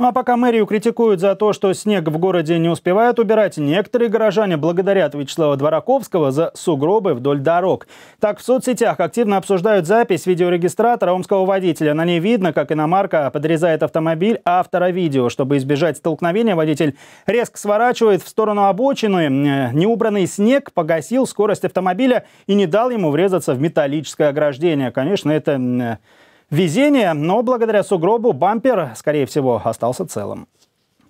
Ну а пока мэрию критикуют за то, что снег в городе не успевают убирать, некоторые горожане благодарят Вячеслава Двораковского за сугробы вдоль дорог. Так в соцсетях активно обсуждают запись видеорегистратора омского водителя. На ней видно, как иномарка подрезает автомобиль автора видео. Чтобы избежать столкновения, водитель резко сворачивает в сторону обочины. Э, неубранный снег погасил скорость автомобиля и не дал ему врезаться в металлическое ограждение. Конечно, это э, Везение, но благодаря сугробу бампер, скорее всего, остался целым.